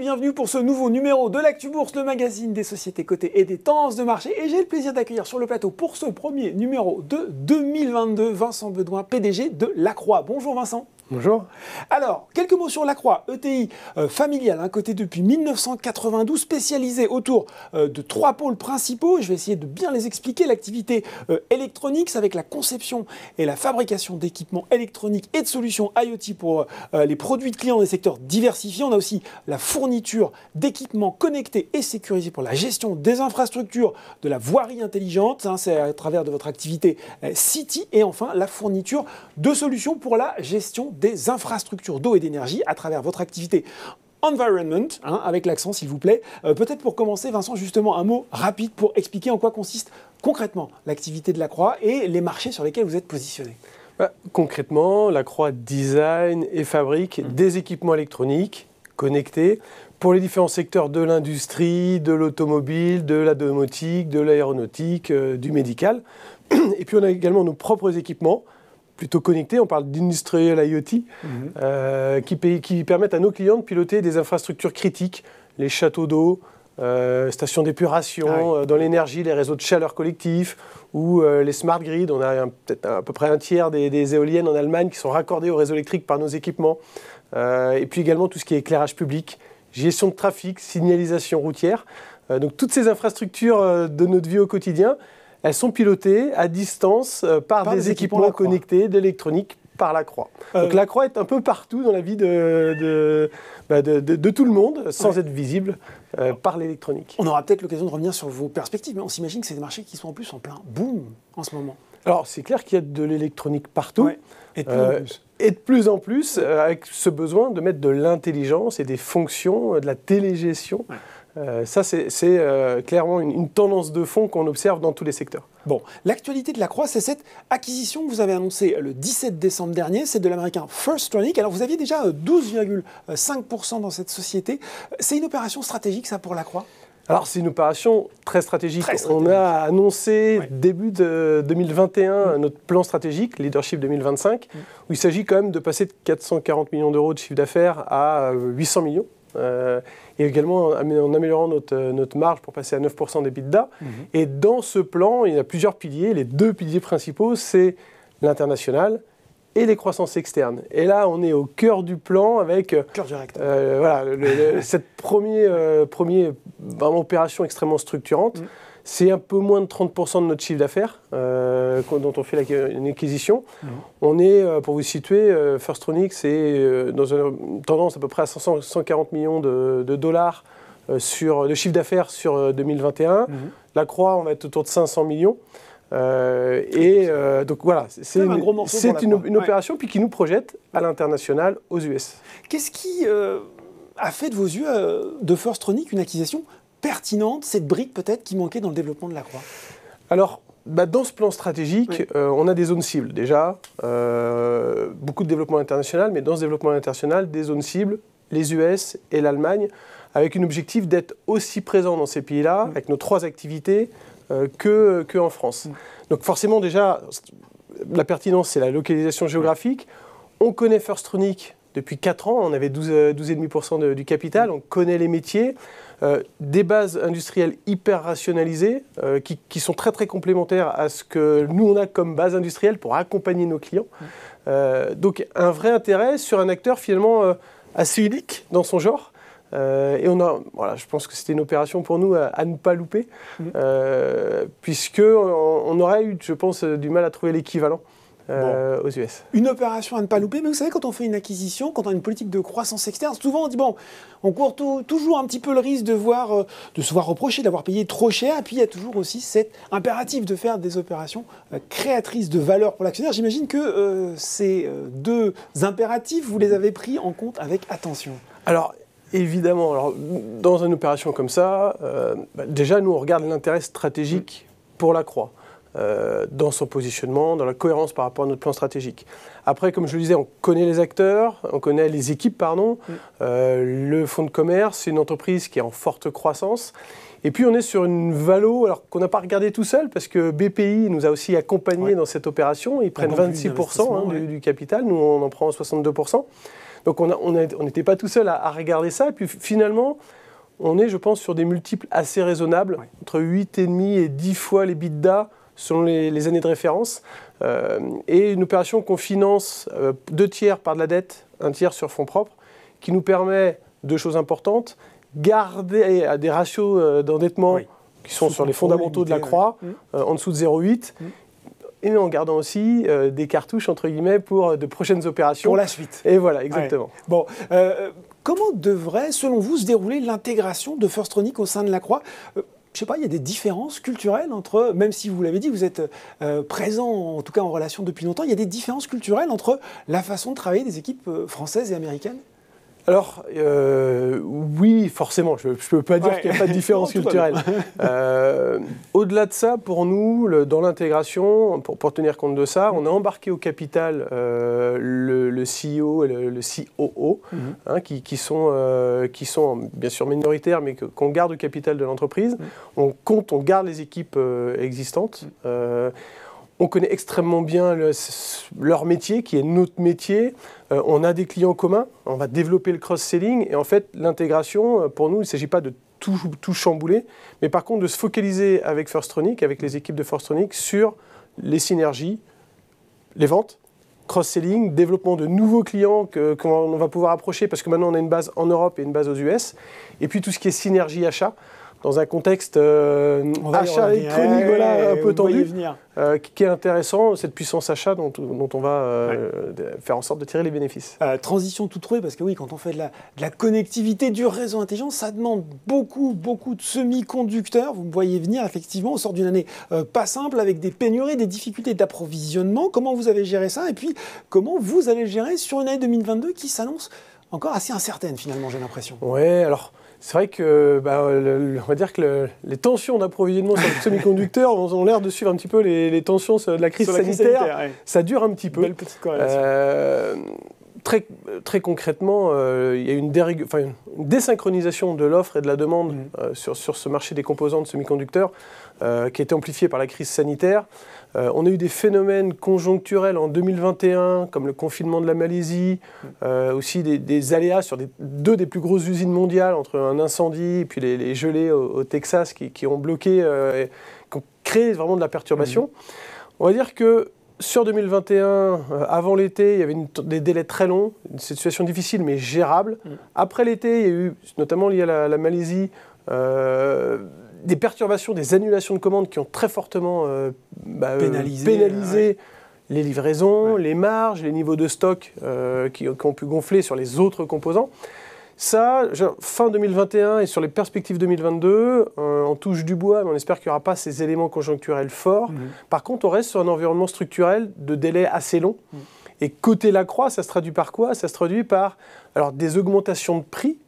bienvenue pour ce nouveau numéro de l'Actu Bourse, le magazine des sociétés cotées et des tendances de marché. Et j'ai le plaisir d'accueillir sur le plateau pour ce premier numéro de 2022 Vincent Bedouin, PDG de Lacroix. Bonjour Vincent. Bonjour. Alors, quelques mots sur la Croix, ETI euh, familiale, Un hein, côté depuis 1992, spécialisé autour euh, de trois pôles principaux. Je vais essayer de bien les expliquer. L'activité euh, électronique, c'est avec la conception et la fabrication d'équipements électroniques et de solutions IoT pour les produits de clients des secteurs diversifiés. On a aussi la fourniture d'équipements connectés et sécurisés pour la gestion des infrastructures de la voirie intelligente. Hein, c'est à travers de votre activité City. Et enfin, la fourniture de solutions pour la gestion des infrastructures d'eau et d'énergie à travers votre activité environment, hein, avec l'accent s'il vous plaît. Euh, peut-être pour commencer, Vincent, justement un mot rapide pour expliquer en quoi consiste concrètement l'activité de la Croix et les marchés sur lesquels vous êtes positionné. Bah, concrètement, la Croix design et fabrique mmh. des équipements électroniques connectés pour les différents secteurs de l'industrie, de l'automobile, de la domotique, de l'aéronautique, euh, du médical. Et puis on a également nos propres équipements plutôt connectés, on parle d'industriel IoT, mhm. euh, qui, permettent à nos clients de piloter des infrastructures critiques, les châteaux d'eau, euh, stations d'épuration, ah euh, dans l'énergie, les réseaux de chaleur collectifs ou les smart grids. On a peut-être à peu près un tiers des, des, éoliennes en Allemagne qui sont raccordées au réseau électrique par nos équipements. et puis également tout ce qui est éclairage public, gestion de trafic, signalisation routière. donc toutes ces infrastructures de notre vie au quotidien, elles sont pilotées à distance euh, par, des, équipements, connectés d'électronique par la croix. Euh, Donc la croix est un peu partout dans la vie de, bah, tout le monde, sans être visible euh, par l'électronique. On aura peut-être l'occasion de revenir sur vos perspectives, mais on s'imagine que c'est des marchés qui sont en plus en plein boom en ce moment. Alors c'est clair qu'il y a de l'électronique partout. Et de plus en plus. Et de avec ce besoin de mettre de l'intelligence et des fonctions, de la télégestion. Euh, ça, c'est euh, clairement une, tendance de fond qu'on observe dans tous les secteurs. Bon, l'actualité de la Croix, c'est cette acquisition que vous avez annoncée le 17 décembre dernier, c'est de l'américain Firstronic. Alors, vous aviez déjà 12,5% euh, dans cette société. C'est une opération stratégique, ça, pour la Croix alors c'est une opération très stratégique. On a annoncé début de 2021 mm. notre plan stratégique, Leadership 2025, mm. où il s'agit quand même de passer de 440 millions d'euros de chiffre d'affaires à 800 millions euh, et également en améliorant notre, euh, notre marge pour passer à 9% d'EBITDA. Mhm. Et dans ce plan, il y a plusieurs piliers. Les deux piliers principaux, c'est l'international et les croissances externes. Et là, on est au cœur du plan avec euh, cœur direct. voilà, cette première premier, opération extrêmement structurante. Mm. C'est un peu moins de 30% de notre chiffre d'affaires euh, dont on fait la, une acquisition. Mmh. On est, euh, pour vous situer, euh, Firstronic, c'est dans une tendance à peu près à 140 millions de, dollars sur, de chiffre d'affaires sur 2021. Mmh. La Croix, on va être autour de 500 millions. et donc voilà, c'est une, c'est une, opération puis qui nous projette à l'international, aux US. Qu'est-ce qui a fait de vos yeux de Firstronic une acquisition pertinente, cette brique peut-être qui manquait dans le développement de la croix Alors, bah, dans ce plan stratégique, euh, on a des zones cibles déjà, euh, beaucoup de développement international, mais dans ce développement international, des zones cibles, les US et l'Allemagne, avec un objectif d'être aussi présent dans ces pays-là, mm. avec nos trois activités, qu'en euh, que, que, en France. Mm. Donc forcément déjà, la pertinence, c'est la localisation géographique. Mm. On connaît First Firstronic depuis 4 ans, on avait 12,5% du capital, on connaît les métiers. Euh, des bases industrielles hyper rationalisées euh, qui, sont très très complémentaires à ce que nous on a comme base industrielle pour accompagner nos clients. Mm. Euh, donc un vrai intérêt sur un acteur finalement assez unique dans son genre. et on a, voilà, je pense que c'était une opération pour nous à, ne pas louper, mm. puisque puisqu'on on aurait eu, je pense, du mal à trouver l'équivalent. Euh, aux US. Une opération à ne pas louper, mais vous savez, quand on fait une acquisition, quand on a une politique de croissance externe, souvent on dit, bon, on court toujours un petit peu le risque euh, de, se voir reprocher d'avoir payé trop cher, et puis il y a toujours aussi cet impératif de faire des opérations euh, créatrices de valeur pour l'actionnaire. J'imagine que ces deux impératifs, vous les avez pris en compte avec attention. Alors, évidemment, alors, dans une opération comme ça, bah, déjà, nous, on regarde l'intérêt stratégique pour la croix. Euh, dans son positionnement, dans la cohérence par rapport à notre plan stratégique. Après, comme je le disais, on connaît les acteurs, on connaît les équipes, pardon. Mm. Euh, le fonds de commerce, c'est une entreprise qui est en forte croissance. Et puis on est sur une valo, alors qu'on n'a pas regardé tout seul, parce que BPI nous a aussi accompagnés dans cette opération. Ils prennent 26% hein, du, capital, nous on en prend 62%. Donc on n'était pas tout seul à, regarder ça. Et puis finalement, on est, je pense, sur des multiples assez raisonnables, entre 8,5 et 10 fois les bidas selon les, années de référence, euh, et une opération qu'on finance euh, deux tiers par de la dette, un tiers sur fonds propres, qui nous permet deux choses importantes, garder euh, des ratios d'endettement qui sont sur les fondamentaux de la croix, en dessous de 0,8. et en gardant aussi des cartouches entre guillemets pour de prochaines opérations. Pour la suite. Et voilà, exactement. Bon, comment devrait, selon vous, se dérouler l'intégration de Firstronic au sein de la Croix je sais pas, il y a des différences culturelles entre, même si vous l'avez dit, vous êtes euh, présent, en tout cas en relation depuis longtemps, il y a des différences culturelles entre la façon de travailler des équipes euh, françaises et américaines alors, euh, oui, forcément, je ne peux pas dire qu'il n'y a pas de différence culturelle. Euh, au-delà de ça, pour nous, dans l'intégration, pour, tenir compte de ça, on a embarqué au capital euh, le, CEO et le, COO, mhm. hein, qui, sont, bien sûr minoritaires, mais qu'on garde au capital de l'entreprise. Mhm. On compte, on garde les équipes existantes. Mhm on connaît extrêmement bien leur métier, qui est notre métier. Euh, on a des clients communs, on va développer le cross-selling. Et en fait, l'intégration, euh, pour nous, il ne s'agit pas de tout, chambouler, mais par contre de se focaliser avec Firstronic, avec les équipes de Firstronic, sur les synergies, les ventes, cross-selling, développement de nouveaux clients qu'on va pouvoir approcher parce que maintenant on a une base en Europe et une base aux US. Et puis tout ce qui est synergie achat, dans un contexte d'achat euh, électronique voilà, un peu tendu, venir. Euh, qui est intéressant, cette puissance achat dont, on va euh, faire en sorte de tirer les bénéfices. transition tout trouvé, parce que oui, quand on fait de la, de la connectivité du réseau intelligent, ça demande beaucoup, beaucoup de semi-conducteurs. Vous me voyez venir, effectivement, au sort d'une année pas simple, avec des pénuries, des difficultés d'approvisionnement. Comment vous avez géré ça Et puis, comment vous allez gérer sur une année 2022 qui s'annonce encore assez incertaine, finalement, j'ai l'impression. Oui, alors... C'est vrai que, bah, on va dire que les tensions d'approvisionnement sur les semi-conducteurs ont, l'air de suivre un petit peu les, tensions de la crise sanitaire. Ça dure un petit peu. Euh, très, très concrètement, euh, il y a une, une désynchronisation de l'offre et de la demande mm. euh, sur, sur, ce marché des composants de semi-conducteurs euh, qui a été amplifiée par la crise sanitaire. on a eu des phénomènes conjoncturels en 2021, comme le confinement de la Malaisie, mm. aussi des, aléas sur deux des plus grosses usines mondiales, entre un incendie et puis les, gelées au, Texas qui, ont bloqué, créé vraiment de la perturbation. Mm. On va dire que sur 2021, euh, avant l'été, il y avait des délais très longs, une situation difficile mais gérable. Mm. Après l'été, il y a eu, notamment lié à la, Malaisie, euh, des perturbations, des annulations de commandes qui ont très fortement euh, bah, pénalisé, les livraisons, les marges, les niveaux de stock qui, ont pu gonfler sur les autres composants. Ça, fin 2021 et sur les perspectives 2022, euh, on touche du bois, mais on espère qu'il n'y aura pas ces éléments conjoncturels forts. Mhm. Par contre, on reste sur un environnement structurel de délai assez long. Mhm. Et côté la croix, ça se traduit par quoi Ça se traduit par alors, des augmentations de prix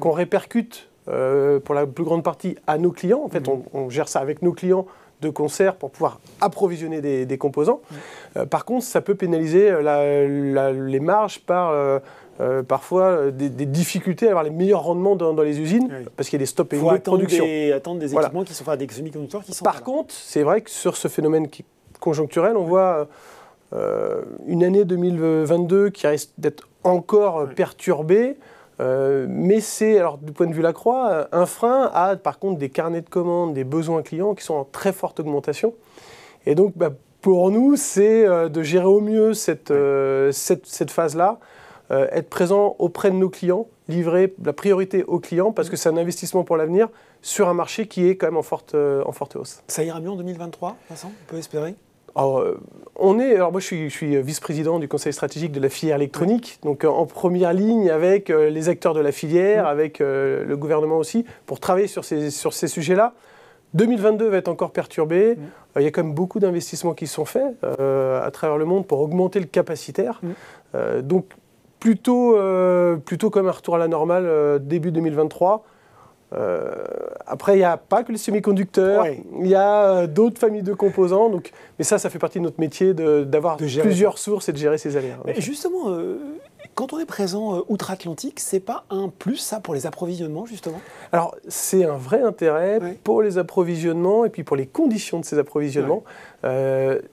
qu'on répercute euh, pour la plus grande partie à nos clients. En fait, mhm. on, gère ça avec nos clients de concert pour pouvoir approvisionner des, composants. Euh, par contre, ça peut pénaliser euh, les marges par euh, parfois des, difficultés à avoir les meilleurs rendements dans, les usines parce qu'il y a des stops et une production. attendre des équipements qui sont, des semi-conducteurs qui sont. Par contre, c'est vrai que sur ce phénomène conjoncturel, on voit une année 2022 qui risque d'être encore perturbée. Euh, mais c'est, alors du point de vue Lacroix, euh, un frein à par contre des carnets de commandes, des besoins clients qui sont en très forte augmentation. Et donc bah, pour nous, c'est euh, de gérer au mieux cette, cette, phase-là, être présent auprès de nos clients, livrer la priorité aux clients parce que mm. c'est un investissement pour l'avenir sur un marché qui est quand même en forte, en forte hausse. Ça ira mieux en 2023, Vincent On peut espérer alors, euh, on est, alors moi je suis, euh, vice-président du conseil stratégique de la filière électronique, donc euh, en première ligne avec les acteurs de la filière, avec le gouvernement aussi, pour travailler sur ces, sujets-là. 2022 va être encore perturbé. Il y a quand même beaucoup d'investissements qui sont faits à travers le monde pour augmenter le capacitaire. donc plutôt, plutôt comme un retour à la normale début 2023. Euh, après, il n'y a pas que les semi-conducteurs, il y a euh, d'autres familles de composants. Donc, mais ça, ça fait partie de notre métier d'avoir plusieurs sources et de gérer ces aléas. Mais justement, euh, quand on est présent outre-Atlantique, c'est pas un plus ça pour les approvisionnements justement Alors, c'est un vrai intérêt pour les approvisionnements et puis pour les conditions de ces approvisionnements.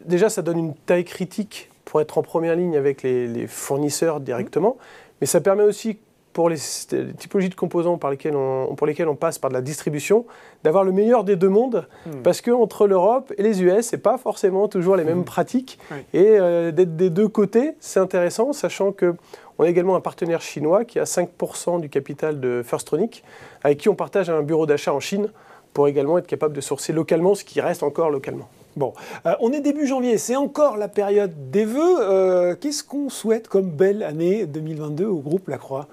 déjà, ça donne une taille critique pour être en première ligne avec les, les fournisseurs directement, mmh. mais ça permet aussi pour les, typologies de composants par lesquels on, pour lesquels on passe par de la distribution, d'avoir le meilleur des deux mondes, hmm. parce qu'entre l'Europe et les US, c'est pas forcément toujours les mêmes hmm. pratiques, et euh, d'être des deux côtés, c'est intéressant, sachant que on a également un partenaire chinois qui a 5% du capital de Firstronic, avec qui on partage un bureau d'achat en Chine pour également être capable de sourcer localement ce qui reste encore localement. Bon, euh, on est début janvier, c'est encore la période des vœux. Euh, qu'est-ce qu'on souhaite comme belle année 2022 au groupe Lacroix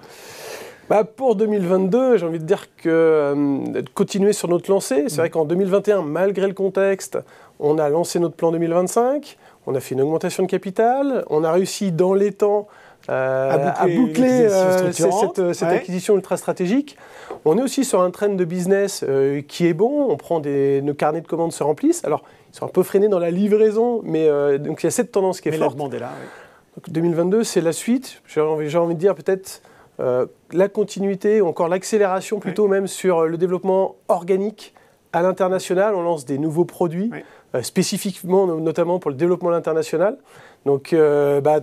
bah pour 2022, j'ai envie de dire que euh, continuer sur notre lancée. C'est mm. vrai qu'en 2021, malgré le contexte, on a lancé notre plan 2025, on a fait une augmentation de capital, on a réussi dans les temps euh, à boucler, euh, cette, acquisition ultra stratégique. On est aussi sur un train de business euh, qui est bon. On prend des, nos carnets de commandes se remplissent. Alors, ils sont un peu freinés dans la livraison, mais donc il y a cette tendance qui est forte. là. 2022, c'est la suite. J'ai envie, de dire peut-être la continuité ou encore l'accélération plutôt même sur le développement organique à l'international. On lance des nouveaux produits. spécifiquement notamment pour le développement l'international. Donc bah,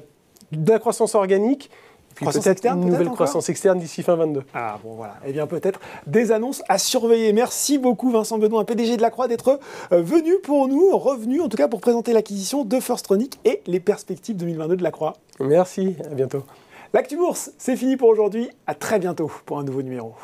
de la croissance organique peut-être une nouvelle croissance externe d'ici fin 22. Ah bon voilà, eh bien peut-être des annonces à surveiller. Merci beaucoup Vincent Benoît, PDG de la Croix, d'être euh, venu pour nous, revenu en tout cas pour présenter l'acquisition de Firstronic et les perspectives 2022 de la Croix. Merci, à bientôt. L'actu bourse, c'est fini pour aujourd'hui. À très bientôt pour un nouveau numéro.